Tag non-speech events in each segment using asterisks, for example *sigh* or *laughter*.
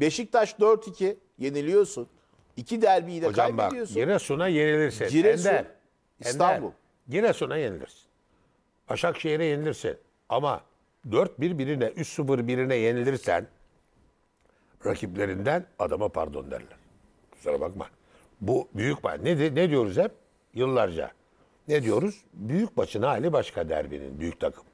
Beşiktaş 4-2 yeniliyorsun. İki derbiyi de Hocam kaybediyorsun. Bak, Giresun'a yenilirsin. Giresun, Ender, İstanbul. Ender. Giresun'a yenilirsin. Başakşehir'e yenilirsin. Ama 4-1 birine, 3-0 birine yenilirsen rakiplerinden adama pardon derler. Kusura bakma. Bu büyük maç. Ne, ne diyoruz hep? Yıllarca. Ne diyoruz? Büyük maçın hali başka derbinin büyük takım.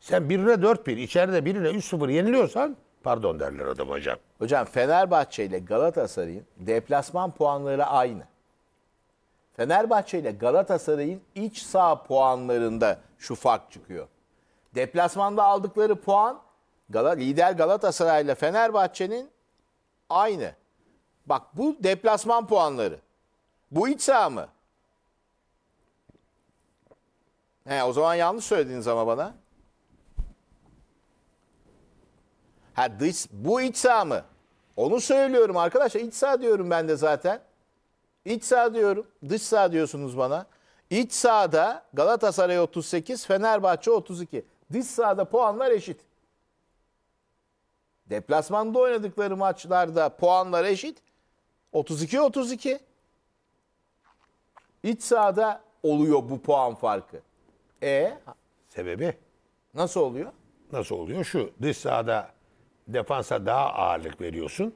Sen birine 4-1, içeride birine 3-0 yeniliyorsan Pardon derler adam hocam. Hocam Fenerbahçe ile Galatasaray'ın deplasman puanları aynı. Fenerbahçe ile Galatasaray'ın iç saha puanlarında şu fark çıkıyor. Deplasmanda aldıkları puan lider Galatasaray ile Fenerbahçe'nin aynı. Bak bu deplasman puanları. Bu iç saha mı? He, o zaman yanlış söylediniz ama bana. Ha dış, bu iç saha mı? Onu söylüyorum arkadaşlar. İç saha diyorum ben de zaten. İç saha diyorum. Dış saha diyorsunuz bana. İç sahada Galatasaray 38, Fenerbahçe 32. Dış sahada puanlar eşit. Deplasmanda oynadıkları maçlarda puanlar eşit. 32-32. İç sahada oluyor bu puan farkı. E Sebebi? nasıl oluyor? Nasıl oluyor? Şu dış sahada defansa daha ağırlık veriyorsun.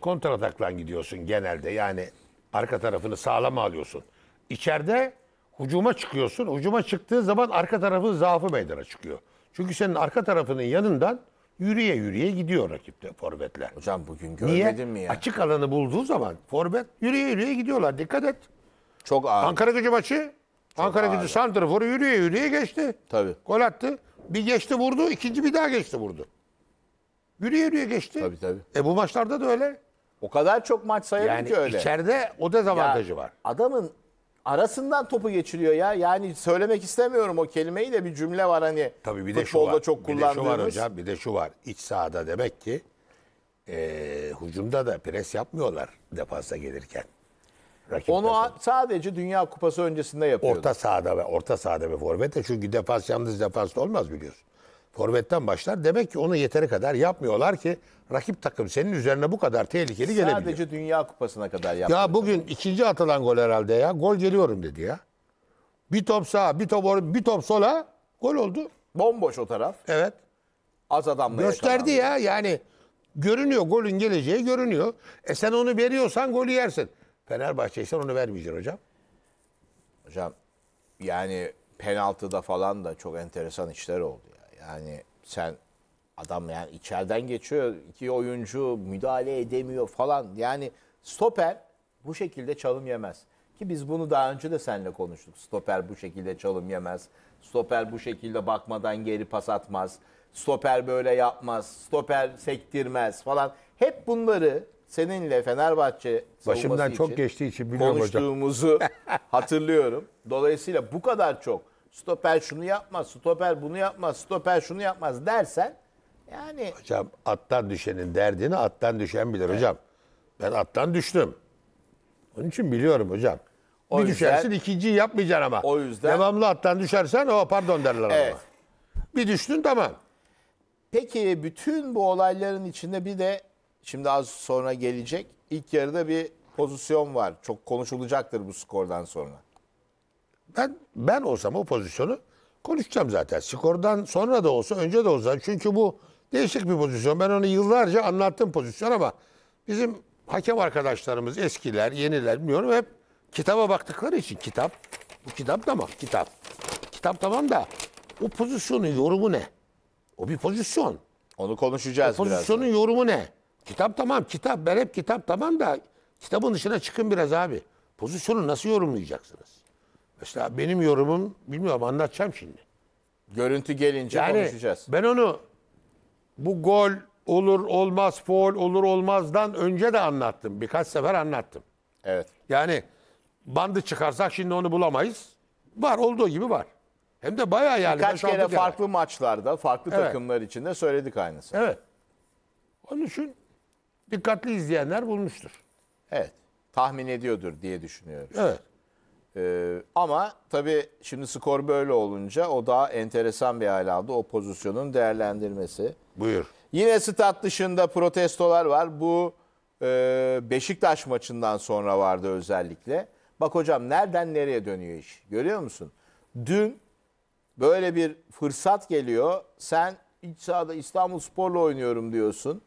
Kontratakla gidiyorsun genelde. Yani arka tarafını sağlam alıyorsun. İçeride hucuma çıkıyorsun. Hucuma çıktığı zaman arka tarafı zaafı meydana çıkıyor. Çünkü senin arka tarafının yanından yürüye yürüye gidiyor rakipte forvetler. Hocam bugün görmedin Niye? mi ya? Açık alanı bulduğu zaman forvet yürüye yürüye gidiyorlar. Dikkat et. Çok ağır. Ankara gücü maçı. Çok Ankara ağır. gücü santrforu yürüye yürüye geçti. Tabii. Gol attı. Bir geçti vurdu. ikinci bir daha geçti vurdu. Yürüye yürüye geçti. Tabii tabii. E bu maçlarda da öyle. O kadar çok maç sayarım yani ki öyle. içeride o dezavantajı var. Adamın arasından topu geçiriyor ya. Yani söylemek istemiyorum o kelimeyi de bir cümle var hani. Tabii bir de şu var. çok bir de şu var kullandığımız. hocam. Bir de şu var. İç sahada demek ki eee hücumda da pres yapmıyorlar defansa gelirken. Rakip Onu takım. sadece Dünya Kupası öncesinde yapıyordu. orta sahada ve orta sahada ve forvete çünkü defans yalnız defans olmaz biliyorsun. Forvet'ten başlar. Demek ki onu yeteri kadar yapmıyorlar ki rakip takım senin üzerine bu kadar tehlikeli Sadece gelebiliyor. Sadece Dünya Kupası'na kadar yapmıyor. Ya bugün tabii. ikinci atılan gol herhalde ya. Gol geliyorum dedi ya. Bir top sağa, bir top or bir top sola gol oldu. Bomboş o taraf. Evet. Az adamla Gösterdi yakalandı. ya yani görünüyor golün geleceği görünüyor. E sen onu veriyorsan golü yersin. Fenerbahçe ise onu vermeyecek hocam. Hocam yani penaltıda falan da çok enteresan işler oldu. Yani sen adam yani içeriden geçiyor. iki oyuncu müdahale edemiyor falan. Yani stoper bu şekilde çalım yemez. Ki biz bunu daha önce de seninle konuştuk. Stoper bu şekilde çalım yemez. Stoper bu şekilde bakmadan geri pas atmaz. Stoper böyle yapmaz. Stoper sektirmez falan. Hep bunları seninle Fenerbahçe başımdan çok için geçtiği için biliyorum hocam. konuştuğumuzu *laughs* hatırlıyorum. Dolayısıyla bu kadar çok stoper şunu yapmaz, stoper bunu yapmaz, stoper şunu yapmaz dersen yani Hocam attan düşenin derdini attan düşen bilir hocam. Ben attan düştüm. Onun için biliyorum hocam. O bir yüzden- düşersin ikinciyi yapmayacaksın ama. O yüzden- Devamlı attan düşersen o pardon derler Evet. ama. Bir düştün tamam. Peki bütün bu olayların içinde bir de şimdi az sonra gelecek ilk yarıda bir pozisyon var. Çok konuşulacaktır bu skordan sonra. Ben ben olsam o pozisyonu konuşacağım zaten. Skordan sonra da olsa, önce de olsa. Çünkü bu değişik bir pozisyon. Ben onu yıllarca anlattım pozisyon ama bizim hakem arkadaşlarımız eskiler, yeniler bilmiyorum hep kitaba baktıkları için kitap. Bu kitap da mı? Kitap. Kitap tamam da o pozisyonun yorumu ne? O bir pozisyon. Onu konuşacağız o pozisyonun birazdan. yorumu ne? Kitap tamam kitap. Ben hep kitap tamam da kitabın dışına çıkın biraz abi. Pozisyonu nasıl yorumlayacaksınız? Mesela benim yorumum bilmiyorum anlatacağım şimdi. Görüntü gelince yani, konuşacağız. Ben onu bu gol olur olmaz, foul olur olmazdan önce de anlattım. Birkaç sefer anlattım. Evet. Yani bandı çıkarsak şimdi onu bulamayız. Var olduğu gibi var. Hem de bayağı yani. Birkaç kere yani. farklı maçlarda, farklı evet. takımlar içinde söyledik aynısını. Evet. Onun için dikkatli izleyenler bulmuştur. Evet. Tahmin ediyordur diye düşünüyoruz. Evet. Ee, ama tabii şimdi skor böyle olunca o daha enteresan bir hal aldı. O pozisyonun değerlendirmesi. Buyur. Yine stat dışında protestolar var. Bu e, Beşiktaş maçından sonra vardı özellikle. Bak hocam nereden nereye dönüyor iş? Görüyor musun? Dün böyle bir fırsat geliyor. Sen iç sahada İstanbul Spor'la oynuyorum diyorsun.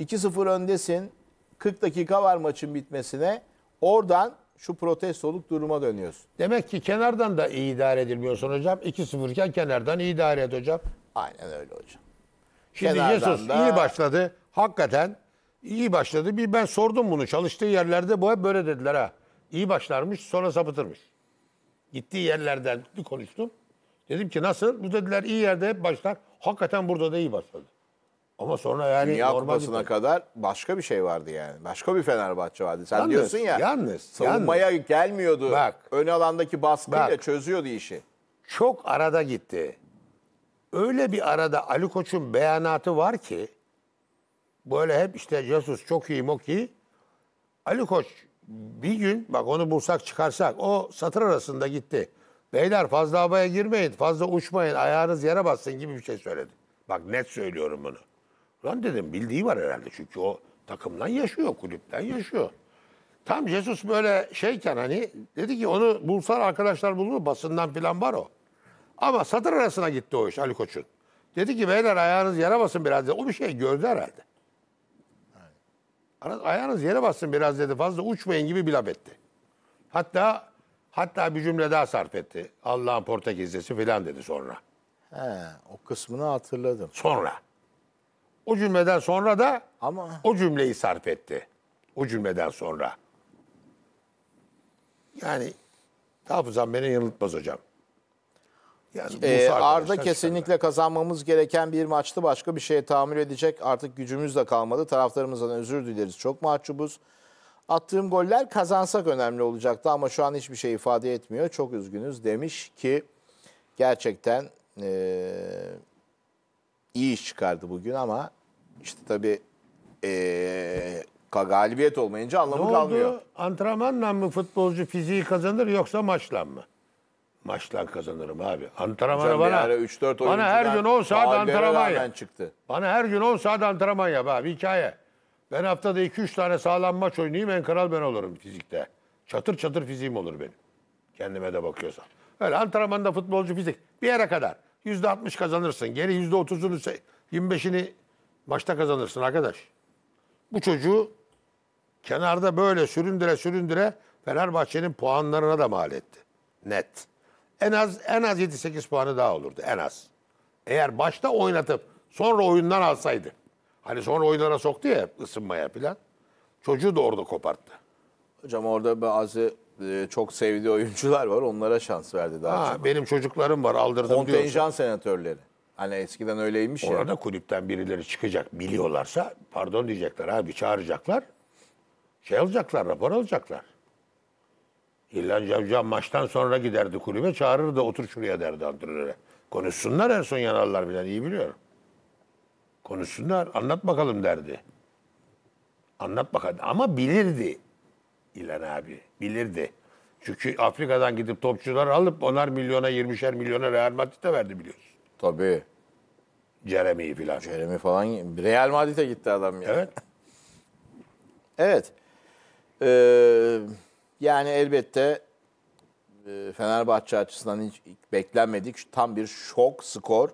2-0 öndesin. 40 dakika var maçın bitmesine. Oradan şu protestoluk duruma dönüyoruz. Demek ki kenardan da iyi idare edilmiyorsun hocam. 2-0 iken kenardan iyi idare et hocam. Aynen öyle hocam. Şimdi Kenardan Jesus da- iyi başladı. Hakikaten iyi başladı. Bir ben sordum bunu. Çalıştığı yerlerde bu hep böyle dediler ha. İyi başlarmış sonra sapıtırmış. Gittiği yerlerden bir konuştum. Dedim ki nasıl? Bu dediler iyi yerde hep başlar. Hakikaten burada da iyi başladı. Ama sonra yani Dünya normal Kupası'na bir... kadar başka bir şey vardı yani. Başka bir Fenerbahçe vardı. Sen yalnız, diyorsun ya. Yalnız. Savunmaya yalnız. gelmiyordu. Bak. Ön alandaki baskıyla bak, çözüyordu işi. Çok arada gitti. Öyle bir arada Ali Koç'un beyanatı var ki böyle hep işte Jesus çok iyi moki. Ali Koç bir gün bak onu bulsak çıkarsak o satır arasında gitti. Beyler fazla havaya girmeyin, fazla uçmayın, ayağınız yere bassın gibi bir şey söyledi. Bak net söylüyorum bunu. Lan dedim bildiği var herhalde çünkü o takımdan yaşıyor, kulüpten yaşıyor. Tam Jesus böyle şeyken hani dedi ki onu bulsar arkadaşlar bulur basından filan var o. Ama satır arasına gitti o iş Ali Koç'un. Dedi ki beyler ayağınız yere basın biraz dedi. O bir şey gördü herhalde. Ayağınız yere basın biraz dedi fazla uçmayın gibi bir laf etti. Hatta hatta bir cümle daha sarf etti. Allah'ın Portekizlisi filan dedi sonra. He, o kısmını hatırladım. Sonra. O cümleden sonra da Ama o cümleyi sarf etti. O cümleden sonra. Yani hafızam beni yanıltmaz hocam. Yani Ee, Arda çıkarlar. kesinlikle kazanmamız gereken bir maçtı. Başka bir şeye tahammül edecek artık gücümüz de kalmadı. Taraftarımızdan özür dileriz. Çok mahcubuz. Attığım goller kazansak önemli olacaktı ama şu an hiçbir şey ifade etmiyor. Çok üzgünüz demiş ki gerçekten eee, iyi iş çıkardı bugün ama işte tabii ee, galibiyet olmayınca anlamı ne kalmıyor. Oldu? Antrenmanla mı futbolcu fiziği kazanır yoksa maçla mı? Maçla kazanırım abi. Antrenmanı bana, 3 -4 bana her gün 10 saat antrenman yap. Çıktı. Bana her gün 10 saat antrenman yap abi hikaye. Ben haftada 2-3 tane sağlam maç oynayayım en kral ben olurum fizikte. Çatır çatır fiziğim olur benim. Kendime de bakıyorsam. Öyle antrenmanda futbolcu fizik bir yere kadar. %60 kazanırsın. Geri %30'unu 25'ini Başta kazanırsın arkadaş. Bu çocuğu kenarda böyle süründüre süründüre Fenerbahçe'nin puanlarına da mal etti. Net. En az en az 7-8 puanı daha olurdu en az. Eğer başta oynatıp sonra oyundan alsaydı. Hani sonra oyunlara soktu ya ısınmaya falan. Çocuğu da orada koparttı. Hocam orada bazı e, çok sevdiği oyuncular var. Onlara şans verdi daha ha, çok. Benim çocuklarım var aldırdım Kontenjan diyorsun. senatörleri. Hani eskiden öyleymiş ya. Orada kulüpten birileri çıkacak biliyorlarsa pardon diyecekler abi çağıracaklar. Şey alacaklar, rapor alacaklar. İlhan Cavcam maçtan sonra giderdi kulübe çağırırdı otur şuraya derdi antrenöre. Konuşsunlar en son yanarlar bilen iyi biliyorum. Konuşsunlar anlat bakalım derdi. Anlat bakalım ama bilirdi İlhan abi bilirdi. Çünkü Afrika'dan gidip topçular alıp onlar milyona 20'şer milyona Real Madrid'e verdi biliyorsun. Tabii. Jeremy filan. Jeremy falan. Real Madrid'e gitti adam ya. Evet. evet. Ee, yani elbette e, Fenerbahçe açısından hiç beklenmedik. Tam bir şok skor.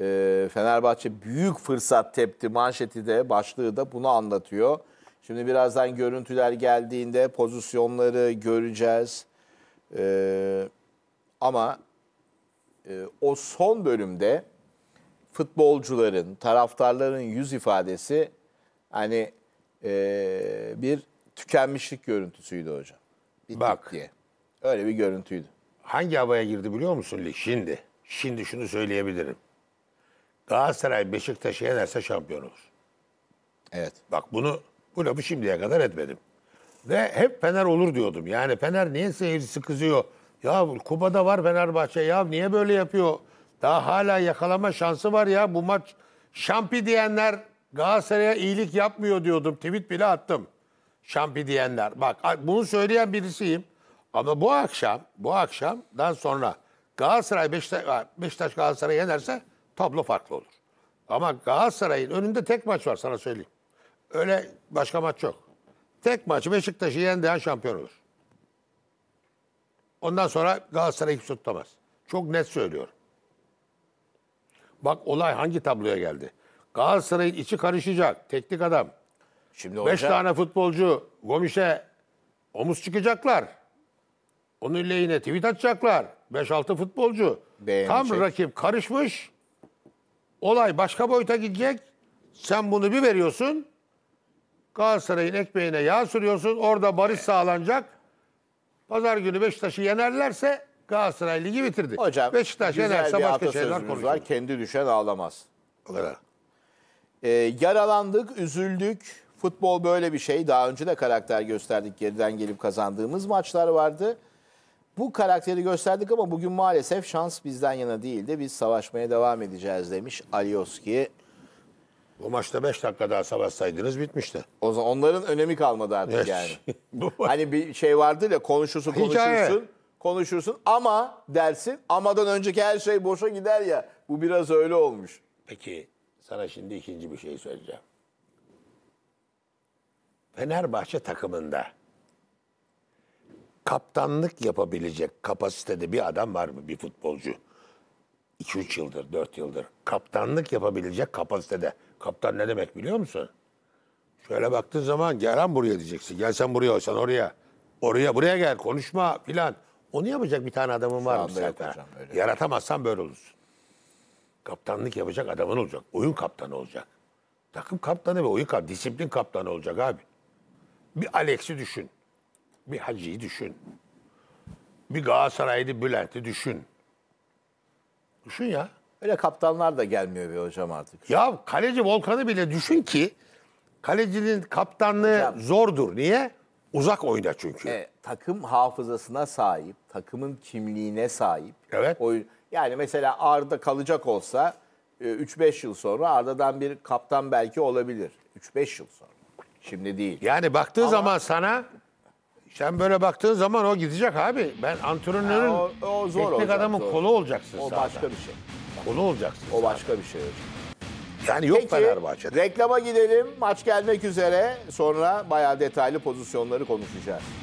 Ee, Fenerbahçe büyük fırsat tepti manşeti de başlığı da bunu anlatıyor. Şimdi birazdan görüntüler geldiğinde pozisyonları göreceğiz. Ee, ama e, o son bölümde futbolcuların, taraftarların yüz ifadesi hani e, bir tükenmişlik görüntüsüydü hocam. Bittik Bak. diye. Öyle bir görüntüydü. Hangi havaya girdi biliyor musun lig? Şimdi. Şimdi şunu söyleyebilirim. Galatasaray Beşiktaş'ı yenerse şampiyon olur. Evet. Bak bunu bu lafı şimdiye kadar etmedim. Ve hep Fener olur diyordum. Yani Fener niye seyircisi kızıyor? Ya Kuba'da var Fenerbahçe ya niye böyle yapıyor? Daha hala yakalama şansı var ya bu maç. Şampi diyenler Galatasaray'a iyilik yapmıyor diyordum. Tweet bile attım. Şampi diyenler. Bak bunu söyleyen birisiyim. Ama bu akşam, bu akşamdan sonra Galatasaray Beşiktaş, Beşiktaş Galatasaray yenerse tablo farklı olur. Ama Galatasaray'ın önünde tek maç var sana söyleyeyim. Öyle başka maç yok. Tek maç Beşiktaş'ı yendiği an şampiyon olur. Ondan sonra Galatasaray'ı tutamaz. Çok net söylüyorum. Bak olay hangi tabloya geldi? Galatasaray'ın içi karışacak. Teknik adam. Şimdi Beş hocam, tane futbolcu Gomiş'e omuz çıkacaklar. Onun lehine tweet atacaklar. 5-6 futbolcu. Beğenecek. Tam rakip karışmış. Olay başka boyuta gidecek. Sen bunu bir veriyorsun. Galatasaray'ın ekmeğine yağ sürüyorsun. Orada barış sağlanacak. Pazar günü Beşiktaş'ı yenerlerse Galatasaray Ligi bitirdi. Hocam Beşiktaş güzel yenerse bir başka atasözümüz var. Kendi düşen ağlamaz. O kadar. Ee, yaralandık, üzüldük. Futbol böyle bir şey. Daha önce de karakter gösterdik. Geriden gelip kazandığımız maçlar vardı. Bu karakteri gösterdik ama bugün maalesef şans bizden yana değildi. Biz savaşmaya devam edeceğiz demiş Alioski. Bu maçta 5 dakika daha savaşsaydınız bitmişti. O zaman onların önemi kalmadı artık yani. *laughs* hani bir şey vardı ya konuşursun Hikaye. konuşursun konuşursun ama dersin. Amadan önceki her şey boşa gider ya. Bu biraz öyle olmuş. Peki sana şimdi ikinci bir şey söyleyeceğim. Fenerbahçe takımında kaptanlık yapabilecek kapasitede bir adam var mı? Bir futbolcu. 2-3 yıldır, 4 yıldır. Kaptanlık yapabilecek kapasitede. Kaptan ne demek biliyor musun? Şöyle baktığın zaman gel lan buraya diyeceksin. Gel sen buraya, sen oraya. Oraya buraya gel konuşma filan. Onu yapacak bir tane adamın var mı zaten? Yaratamazsan böyle olursun. Kaptanlık yapacak adamın olacak. Oyun kaptanı olacak. Takım kaptanı ve oyun kaptanı, disiplin kaptanı olacak abi. Bir Alex'i düşün. Bir Hacı'yı düşün. Bir Galatasaray'dı Bülent'i düşün. Düşün ya. Öyle kaptanlar da gelmiyor bir hocam artık. Ya kaleci Volkan'ı bile düşün ki kalecinin kaptanlığı hocam. zordur. Niye? Uzak oyna çünkü. E, takım hafızasına sahip, takımın kimliğine sahip. Evet. Oyun, yani mesela Arda kalacak olsa e, 3-5 yıl sonra Arda'dan bir kaptan belki olabilir. 3-5 yıl sonra. Şimdi değil. Yani baktığı Ama, zaman sana sen böyle baktığın zaman o gidecek abi. Ben antrenörün ha, o, o zor teknik olacak, adamın zor. kolu olacaksın O sahada. başka bir şey. Kolu olacaksın. O sahada. başka bir şey. Hocam. Yani yok Peki, Fenerbahçe'de. Reklama gidelim. Maç gelmek üzere. Sonra bayağı detaylı pozisyonları konuşacağız.